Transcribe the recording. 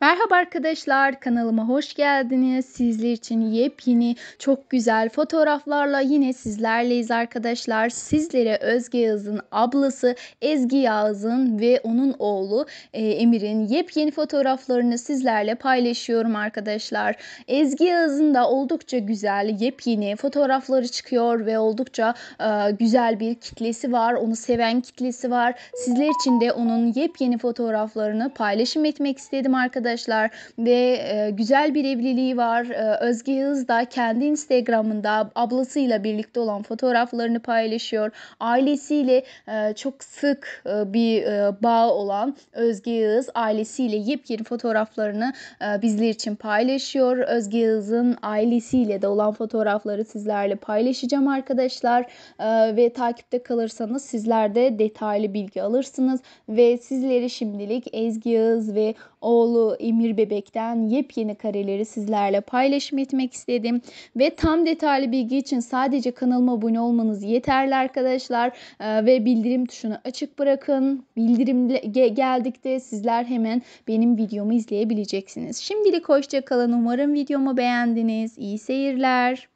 Merhaba arkadaşlar kanalıma hoş geldiniz. Sizler için yepyeni çok güzel fotoğraflarla yine sizlerleyiz arkadaşlar. Sizlere Özge Yağız'ın ablası Ezgi Yağız'ın ve onun oğlu e, Emir'in yepyeni fotoğraflarını sizlerle paylaşıyorum arkadaşlar. Ezgi Yağız'ın da oldukça güzel yepyeni fotoğrafları çıkıyor ve oldukça e, güzel bir kitlesi var. Onu seven kitlesi var. Sizler için de onun yepyeni fotoğraflarını paylaşım etmek istedim arkadaşlar arkadaşlar ve e, güzel bir evliliği var. E, Özge Yıldız da kendi Instagram'ında ablasıyla birlikte olan fotoğraflarını paylaşıyor. Ailesiyle e, çok sık e, bir bağ olan Özge Yıldız ailesiyle yepyeni fotoğraflarını bizler için paylaşıyor. Özge Yıldız'ın ailesiyle de olan fotoğrafları sizlerle paylaşacağım arkadaşlar ve takipte kalırsanız sizler de detaylı bilgi alırsınız ve sizleri şimdilik Ezgi Yağız ve oğlu Emir Bebek'ten yepyeni kareleri sizlerle paylaşım etmek istedim. Ve tam detaylı bilgi için sadece kanalıma abone olmanız yeterli arkadaşlar. Ee, ve bildirim tuşunu açık bırakın. Bildirim ge geldikte sizler hemen benim videomu izleyebileceksiniz. Şimdilik hoşçakalın. Umarım videomu beğendiniz. İyi seyirler.